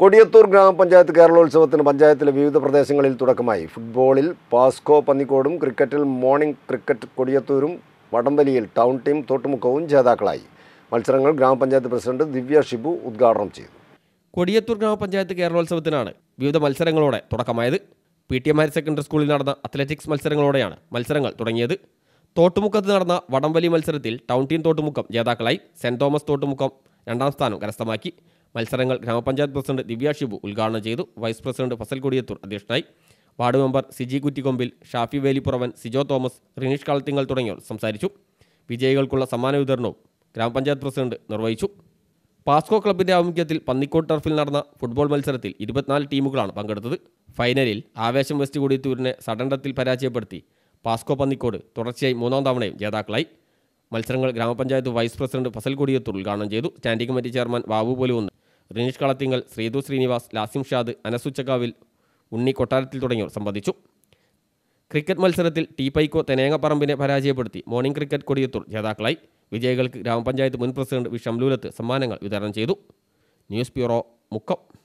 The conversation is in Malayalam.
കൊടിയത്തൂർ ഗ്രാമപഞ്ചായത്ത് കേരളോത്സവത്തിന് പഞ്ചായത്തിലെ വിവിധ പ്രദേശങ്ങളിൽ തുടക്കമായി ഫുട്ബോളിൽ പാസ്കോ പന്നിക്കോടും ക്രിക്കറ്റിൽ മോർണിംഗ് ക്രിക്കറ്റ് കൊടിയത്തൂരും വടംവലിയിൽ ടൗൺ ടീം തോട്ടുമുക്കവും ജേതാക്കളായി മത്സരങ്ങൾ ഗ്രാമപഞ്ചായത്ത് പ്രസിഡന്റ് ദിവ്യ ഷിബു ഉദ്ഘാടനം ചെയ്തു കൊടിയത്തൂർ ഗ്രാമപഞ്ചായത്ത് കേരളോത്സവത്തിനാണ് വിവിധ മത്സരങ്ങളോടെ തുടക്കമായത് P T M higher secondary സ്കൂളിൽ നടന്ന അത്ലറ്റിക്സ് മത്സരങ്ങളോടെയാണ് മത്സരങ്ങൾ തുടങ്ങിയത് തോട്ടുമുക്കത്ത് നടന്ന വടംവലി മത്സരത്തിൽ ടൗൺ ടീം തോട്ടുമുക്കം ജേതാക്കളായി സെന്റ് തോമസ് തോട്ടുമുക്കം രണ്ടാം സ്ഥാനം കരസ്ഥമാക്കി മത്സരങ്ങൾ ഗ്രാമപഞ്ചായത്ത് പ്രസിഡന്റ് ദിവ്യ ഷിബു ഉദ്ഘാടനം ചെയ്തു വൈസ് പ്രസിഡന്റ് ഫസൽ കൊടിയത്തൂർ അധ്യക്ഷനായി വാർഡ് മെമ്പർ സിജി കുറ്റിക്കൊമ്പിൽ ഷാഫി വേലിപ്പുറവൻ സിജോ തോമസ് റിനീഷ് കളത്തിങ്ങൽ തുടങ്ങിയവർ സംസാരിച്ചു വിജയികൾക്കുള്ള സമ്മാന വിതരണവും ഗ്രാമപഞ്ചായത്ത് പ്രസിഡന്റ് നിർവഹിച്ചു പാസ്കോ ക്ലബിന്റെ ആഭിമുഖ്യത്തിൽ പന്നിക്കോട് ടർഫിൽ നടന്ന ഫുട്ബോൾ മത്സരത്തിൽ ഇരുപത്തിനാല് ടീമുകളാണ് പങ്കെടുത്തത് ഫൈനലിൽ ആവേശം വെസ്റ്റ് കൊടിയത്തൂരിനെ സടണ്ടത്തിൽ പരാജയപ്പെടുത്തി പാസ്കോ പന്നിക്കോട് തുടർച്ചയായി മൂന്നാം തവണയും ജേതാക്കളായി മത്സരങ്ങൾ ഗ്രാമപഞ്ചായത്ത് വൈസ് പ്രസിഡന്റ് ഫസൽ കൊടിയത്തൂർ ഉദ്ഘാടനം ചെയ്തു സ്റ്റാൻഡിംഗ് കമ്മിറ്റി ചെയർമാൻ ബാബു പോലുവന്ന് റിനീഷ് കളത്തിങ്കൽ ശ്രീതു ശ്രീനിവാസ് ലാസിം ഷാദ് അനസുച്ചക്കാവിൽ ഉണ്ണി കൊട്ടാരത്തിൽ തുടങ്ങിയവർ സംബന്ധിച്ചു ക്രിക്കറ്റ് മത്സരത്തിൽ ടി പൈക്കോ തെനേങ്ങപ്പറമ്പിനെ പരാജയപ്പെടുത്തി മോർണിംഗ് ക്രിക്കറ്റ് കൊടിയത്തൂർ ജേതാക്കളായി വിജയികൾക്ക് ഗ്രാമപഞ്ചായത്ത് മുൻ പ്രസിഡന്റ് വി ഷംലൂലത്ത് സമ്മാനങ്ങൾ വിതരണം ചെയ്തു ന്യൂസ് ബ്യൂറോ മുക്കം